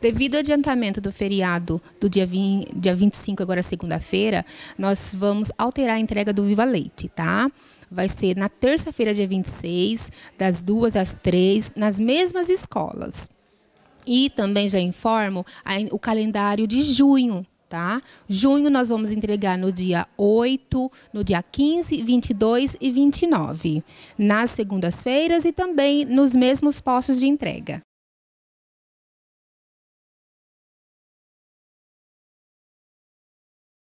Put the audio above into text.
Devido ao adiantamento do feriado do dia, 20, dia 25, agora segunda-feira, nós vamos alterar a entrega do Viva Leite, tá? vai ser na terça-feira, dia 26, das 2 às 3, nas mesmas escolas. E também já informo o calendário de junho, tá? Junho nós vamos entregar no dia 8, no dia 15, 22 e 29, nas segundas-feiras e também nos mesmos postos de entrega.